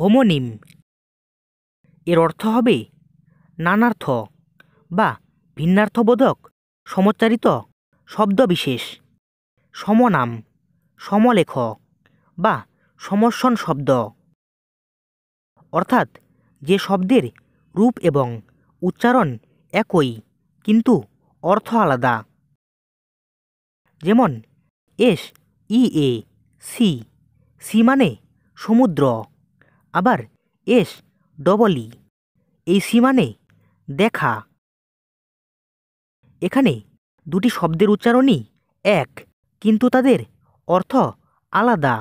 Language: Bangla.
হোমোনিম এর অর্থ হবে নানার্থ বা ভিন্নার্থবোধক সমচ্চারিত শব্দবিশেষ সমনাম সমলেখ বা সমর্ষণ শব্দ অর্থাৎ যে শব্দের রূপ এবং উচ্চারণ একই কিন্তু অর্থ আলাদা যেমন S E A sea sea মানে সমুদ্র আবার এস ডবল ই e, এই সি মানে দেখা এখানে দুটি শব্দের উচ্চারণই এক কিন্তু তাদের অর্থ আলাদা